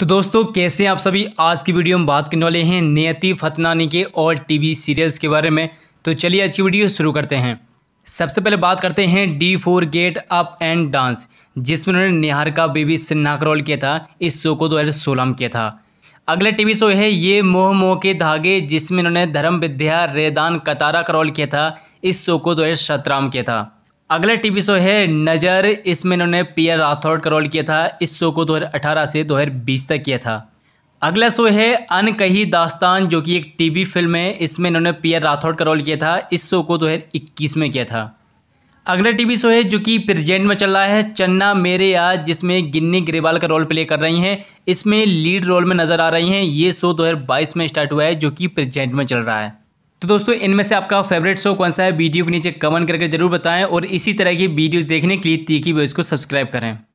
तो दोस्तों कैसे आप सभी आज की वीडियो में बात करने वाले हैं नियति फतनानी के और टीवी सीरियल्स के बारे में तो चलिए आज की वीडियो शुरू करते हैं सबसे पहले बात करते हैं D four get up and dance जिसमें उन्होंने निहार का बेबी सिन्हा का रोल किया था इस शो को दो हज़ार सोलह में किया था अगला टीवी शो है ये मोह मोह के धागे जिसमें उन्होंने धर्म विद्या रेदान कतारा का रोल किया था इस शो को दो हज़ार सत्रह में किया था अगला टीवी शो है नज़र इसमें इन्होंने पियर राठौड़ का रोल किया था इस शो को 2018 से 2020 तक किया था अगला शो है अनकही दास्तान जो कि एक टीवी फिल्म है इसमें इन्होंने पियर राठौड़ का रोल किया था इस शो को 2021 में किया था अगला टीवी शो है जो कि प्रेजेंट में चल रहा है चन्ना मेरे या जिसमें गिन्नी ग्रेवाल का रोल प्ले कर रही हैं इसमें लीड रोल में नज़र आ रही हैं ये शो बाईस में स्टार्ट हुआ है जो कि प्रेजेंट में चल रहा है तो दोस्तों इनमें से आपका फेवरेट शो कौन सा है वीडियो के नीचे कमेंट करके जरूर बताएं और इसी तरह की वीडियोस देखने के लिए तीखी व्यूज को सब्सक्राइब करें